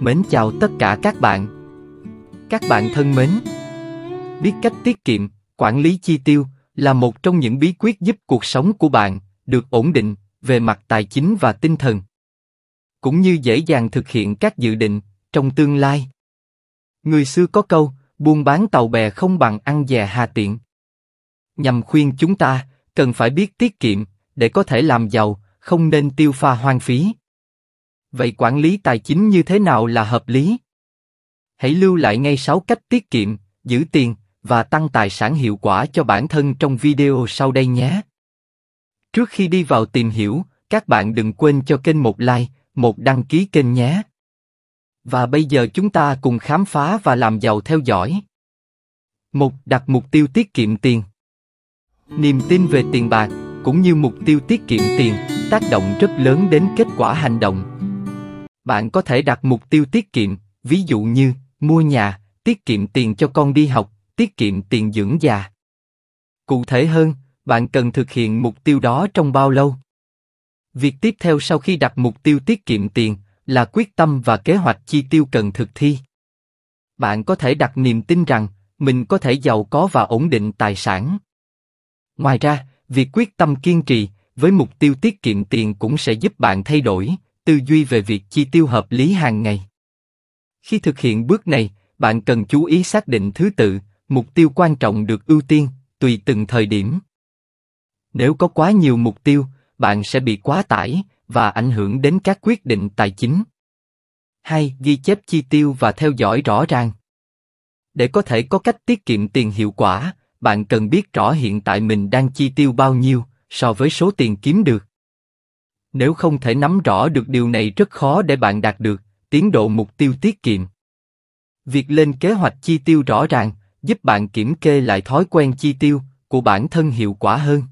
Mến chào tất cả các bạn. Các bạn thân mến, biết cách tiết kiệm, quản lý chi tiêu là một trong những bí quyết giúp cuộc sống của bạn được ổn định về mặt tài chính và tinh thần, cũng như dễ dàng thực hiện các dự định trong tương lai. Người xưa có câu, buôn bán tàu bè không bằng ăn dè hà tiện. Nhằm khuyên chúng ta cần phải biết tiết kiệm để có thể làm giàu, không nên tiêu pha hoang phí. Vậy quản lý tài chính như thế nào là hợp lý? Hãy lưu lại ngay 6 cách tiết kiệm, giữ tiền và tăng tài sản hiệu quả cho bản thân trong video sau đây nhé. Trước khi đi vào tìm hiểu, các bạn đừng quên cho kênh một like, một đăng ký kênh nhé. Và bây giờ chúng ta cùng khám phá và làm giàu theo dõi. Một, đặt mục tiêu tiết kiệm tiền. Niềm tin về tiền bạc cũng như mục tiêu tiết kiệm tiền tác động rất lớn đến kết quả hành động bạn có thể đặt mục tiêu tiết kiệm, ví dụ như mua nhà, tiết kiệm tiền cho con đi học, tiết kiệm tiền dưỡng già. Cụ thể hơn, bạn cần thực hiện mục tiêu đó trong bao lâu? Việc tiếp theo sau khi đặt mục tiêu tiết kiệm tiền là quyết tâm và kế hoạch chi tiêu cần thực thi. Bạn có thể đặt niềm tin rằng mình có thể giàu có và ổn định tài sản. Ngoài ra, việc quyết tâm kiên trì với mục tiêu tiết kiệm tiền cũng sẽ giúp bạn thay đổi tư duy về việc chi tiêu hợp lý hàng ngày. Khi thực hiện bước này, bạn cần chú ý xác định thứ tự, mục tiêu quan trọng được ưu tiên, tùy từng thời điểm. Nếu có quá nhiều mục tiêu, bạn sẽ bị quá tải và ảnh hưởng đến các quyết định tài chính. 2. Ghi chép chi tiêu và theo dõi rõ ràng. Để có thể có cách tiết kiệm tiền hiệu quả, bạn cần biết rõ hiện tại mình đang chi tiêu bao nhiêu so với số tiền kiếm được nếu không thể nắm rõ được điều này rất khó để bạn đạt được tiến độ mục tiêu tiết kiệm. Việc lên kế hoạch chi tiêu rõ ràng giúp bạn kiểm kê lại thói quen chi tiêu của bản thân hiệu quả hơn.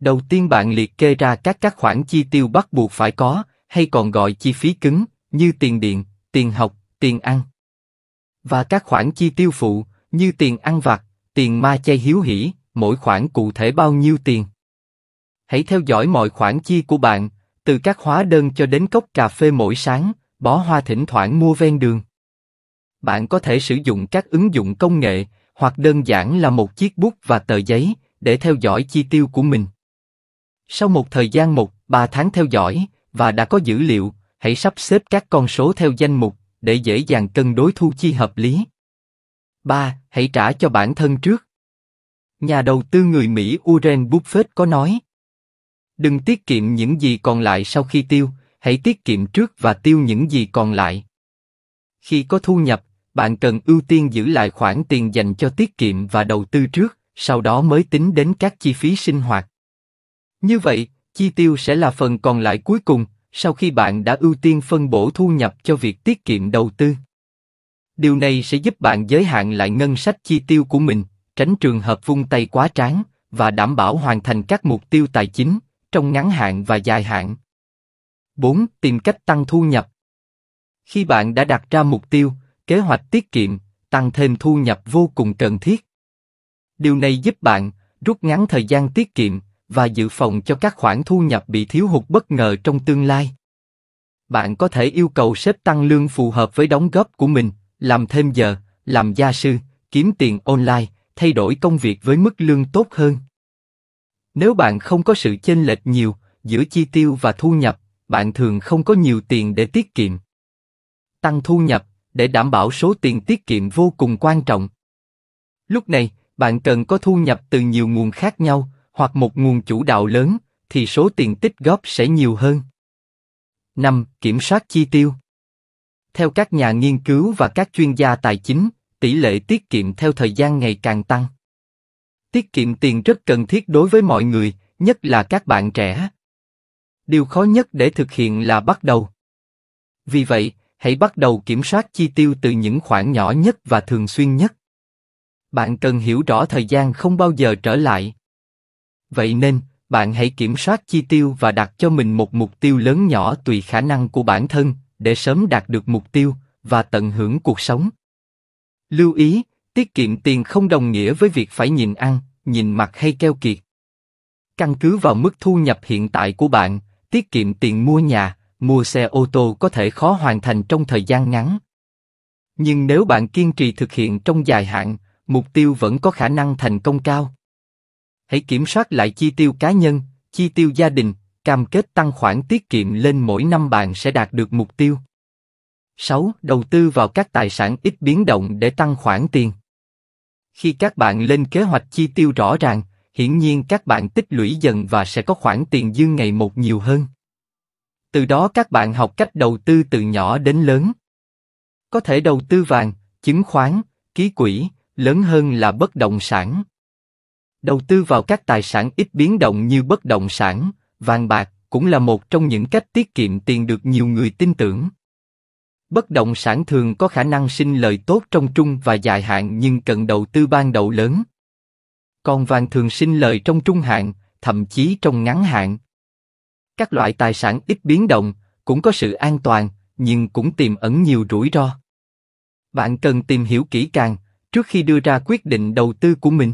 Đầu tiên bạn liệt kê ra các các khoản chi tiêu bắt buộc phải có, hay còn gọi chi phí cứng, như tiền điện, tiền học, tiền ăn. Và các khoản chi tiêu phụ, như tiền ăn vặt, tiền ma chay hiếu hỉ, mỗi khoản cụ thể bao nhiêu tiền. Hãy theo dõi mọi khoản chi của bạn, từ các hóa đơn cho đến cốc cà phê mỗi sáng, bó hoa thỉnh thoảng mua ven đường. Bạn có thể sử dụng các ứng dụng công nghệ hoặc đơn giản là một chiếc bút và tờ giấy để theo dõi chi tiêu của mình. Sau một thời gian một, ba tháng theo dõi và đã có dữ liệu, hãy sắp xếp các con số theo danh mục để dễ dàng cân đối thu chi hợp lý. 3. Hãy trả cho bản thân trước. Nhà đầu tư người Mỹ Warren Buffett có nói, Đừng tiết kiệm những gì còn lại sau khi tiêu, hãy tiết kiệm trước và tiêu những gì còn lại. Khi có thu nhập, bạn cần ưu tiên giữ lại khoản tiền dành cho tiết kiệm và đầu tư trước, sau đó mới tính đến các chi phí sinh hoạt. Như vậy, chi tiêu sẽ là phần còn lại cuối cùng, sau khi bạn đã ưu tiên phân bổ thu nhập cho việc tiết kiệm đầu tư. Điều này sẽ giúp bạn giới hạn lại ngân sách chi tiêu của mình, tránh trường hợp vung tay quá tráng và đảm bảo hoàn thành các mục tiêu tài chính trong ngắn hạn và dài hạn. 4. Tìm cách tăng thu nhập. Khi bạn đã đặt ra mục tiêu, kế hoạch tiết kiệm, tăng thêm thu nhập vô cùng cần thiết. Điều này giúp bạn rút ngắn thời gian tiết kiệm và dự phòng cho các khoản thu nhập bị thiếu hụt bất ngờ trong tương lai. Bạn có thể yêu cầu sếp tăng lương phù hợp với đóng góp của mình, làm thêm giờ, làm gia sư, kiếm tiền online, thay đổi công việc với mức lương tốt hơn. Nếu bạn không có sự chênh lệch nhiều giữa chi tiêu và thu nhập, bạn thường không có nhiều tiền để tiết kiệm. Tăng thu nhập để đảm bảo số tiền tiết kiệm vô cùng quan trọng. Lúc này, bạn cần có thu nhập từ nhiều nguồn khác nhau hoặc một nguồn chủ đạo lớn thì số tiền tích góp sẽ nhiều hơn. năm, Kiểm soát chi tiêu. Theo các nhà nghiên cứu và các chuyên gia tài chính, tỷ lệ tiết kiệm theo thời gian ngày càng tăng. Tiết kiệm tiền rất cần thiết đối với mọi người, nhất là các bạn trẻ. Điều khó nhất để thực hiện là bắt đầu. Vì vậy, hãy bắt đầu kiểm soát chi tiêu từ những khoản nhỏ nhất và thường xuyên nhất. Bạn cần hiểu rõ thời gian không bao giờ trở lại. Vậy nên, bạn hãy kiểm soát chi tiêu và đặt cho mình một mục tiêu lớn nhỏ tùy khả năng của bản thân để sớm đạt được mục tiêu và tận hưởng cuộc sống. Lưu ý, Tiết kiệm tiền không đồng nghĩa với việc phải nhìn ăn, nhìn mặt hay keo kiệt. Căn cứ vào mức thu nhập hiện tại của bạn, tiết kiệm tiền mua nhà, mua xe ô tô có thể khó hoàn thành trong thời gian ngắn. Nhưng nếu bạn kiên trì thực hiện trong dài hạn, mục tiêu vẫn có khả năng thành công cao. Hãy kiểm soát lại chi tiêu cá nhân, chi tiêu gia đình, cam kết tăng khoản tiết kiệm lên mỗi năm bạn sẽ đạt được mục tiêu. 6. Đầu tư vào các tài sản ít biến động để tăng khoản tiền. Khi các bạn lên kế hoạch chi tiêu rõ ràng, hiển nhiên các bạn tích lũy dần và sẽ có khoản tiền dư ngày một nhiều hơn. Từ đó các bạn học cách đầu tư từ nhỏ đến lớn. Có thể đầu tư vàng, chứng khoán, ký quỹ, lớn hơn là bất động sản. Đầu tư vào các tài sản ít biến động như bất động sản, vàng bạc cũng là một trong những cách tiết kiệm tiền được nhiều người tin tưởng. Bất động sản thường có khả năng sinh lời tốt trong trung và dài hạn nhưng cần đầu tư ban đầu lớn. Còn vàng thường sinh lời trong trung hạn, thậm chí trong ngắn hạn. Các loại tài sản ít biến động, cũng có sự an toàn, nhưng cũng tiềm ẩn nhiều rủi ro. Bạn cần tìm hiểu kỹ càng trước khi đưa ra quyết định đầu tư của mình.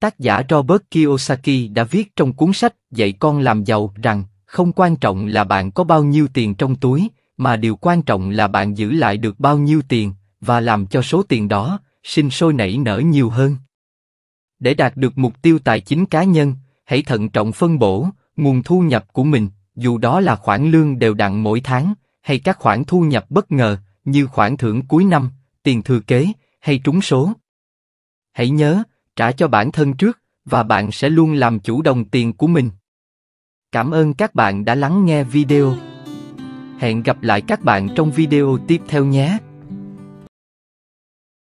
Tác giả Robert Kiyosaki đã viết trong cuốn sách Dạy con làm giàu rằng không quan trọng là bạn có bao nhiêu tiền trong túi, mà điều quan trọng là bạn giữ lại được bao nhiêu tiền và làm cho số tiền đó sinh sôi nảy nở nhiều hơn. Để đạt được mục tiêu tài chính cá nhân, hãy thận trọng phân bổ nguồn thu nhập của mình, dù đó là khoản lương đều đặn mỗi tháng hay các khoản thu nhập bất ngờ như khoản thưởng cuối năm, tiền thừa kế hay trúng số. Hãy nhớ trả cho bản thân trước và bạn sẽ luôn làm chủ đồng tiền của mình. Cảm ơn các bạn đã lắng nghe video. Hẹn gặp lại các bạn trong video tiếp theo nhé.